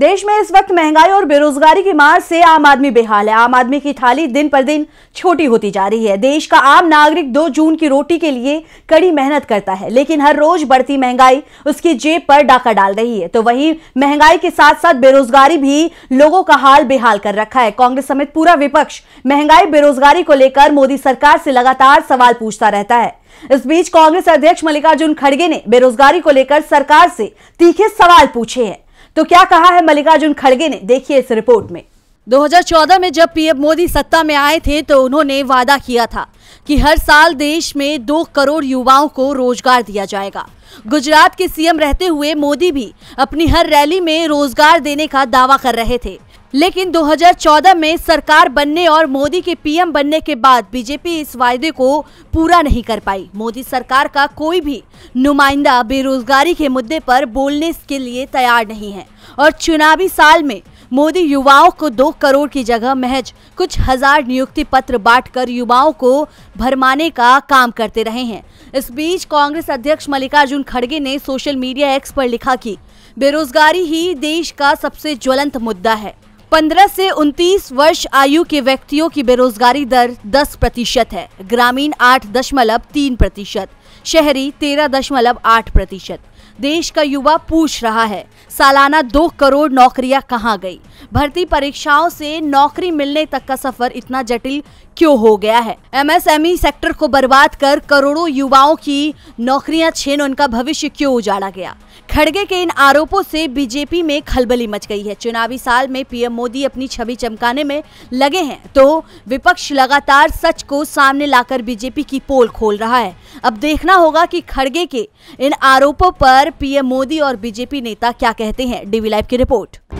देश में इस वक्त महंगाई और बेरोजगारी की मार से आम आदमी बेहाल है आम आदमी की थाली दिन पर दिन छोटी होती जा रही है देश का आम नागरिक दो जून की रोटी के लिए कड़ी मेहनत करता है लेकिन हर रोज बढ़ती महंगाई उसकी जेब पर डाका डाल रही है तो वहीं महंगाई के साथ साथ बेरोजगारी भी लोगों का हाल बेहाल कर रखा है कांग्रेस समेत पूरा विपक्ष महंगाई बेरोजगारी को लेकर मोदी सरकार से लगातार सवाल पूछता रहता है इस बीच कांग्रेस अध्यक्ष मल्लिकार्जुन खड़गे ने बेरोजगारी को लेकर सरकार से तीखे सवाल पूछे हैं तो क्या कहा है मल्लिकार्जुन खड़गे ने देखिए इस रिपोर्ट में 2014 में जब पीएम मोदी सत्ता में आए थे तो उन्होंने वादा किया था कि हर साल देश में दो करोड़ युवाओं को रोजगार दिया जाएगा गुजरात के सीएम रहते हुए मोदी भी अपनी हर रैली में रोजगार देने का दावा कर रहे थे लेकिन 2014 में सरकार बनने और मोदी के पीएम बनने के बाद बीजेपी इस वायदे को पूरा नहीं कर पाई मोदी सरकार का कोई भी नुमाइंदा बेरोजगारी के मुद्दे पर बोलने के लिए तैयार नहीं है और चुनावी साल में मोदी युवाओं को दो करोड़ की जगह महज कुछ हजार नियुक्ति पत्र बांटकर युवाओं को भरमाने का काम करते रहे हैं इस बीच कांग्रेस अध्यक्ष मल्लिकार्जुन खड़गे ने सोशल मीडिया एक्स पर लिखा कि बेरोजगारी ही देश का सबसे ज्वलंत मुद्दा है 15 से 29 वर्ष आयु के व्यक्तियों की बेरोजगारी दर 10 प्रतिशत है ग्रामीण आठ दशमलव तीन प्रतिशत शहरी तेरह दशमलव आठ प्रतिशत देश का युवा पूछ रहा है सालाना दो करोड़ नौकरियां कहां गई भर्ती परीक्षाओं से नौकरी मिलने तक का सफर इतना जटिल क्यों हो गया है एमएसएमई सेक्टर को बर्बाद कर करोड़ों युवाओं की नौकरियां छीन उनका भविष्य क्यों उजाड़ा गया खड़गे के इन आरोपों से बीजेपी में खलबली मच गई है चुनावी साल में पीएम मोदी अपनी छवि चमकाने में लगे हैं तो विपक्ष लगातार सच को सामने लाकर बीजेपी की पोल खोल रहा है अब देखना होगा कि खड़गे के इन आरोपों पर पीएम मोदी और बीजेपी नेता क्या कहते हैं डीवी लाइव की रिपोर्ट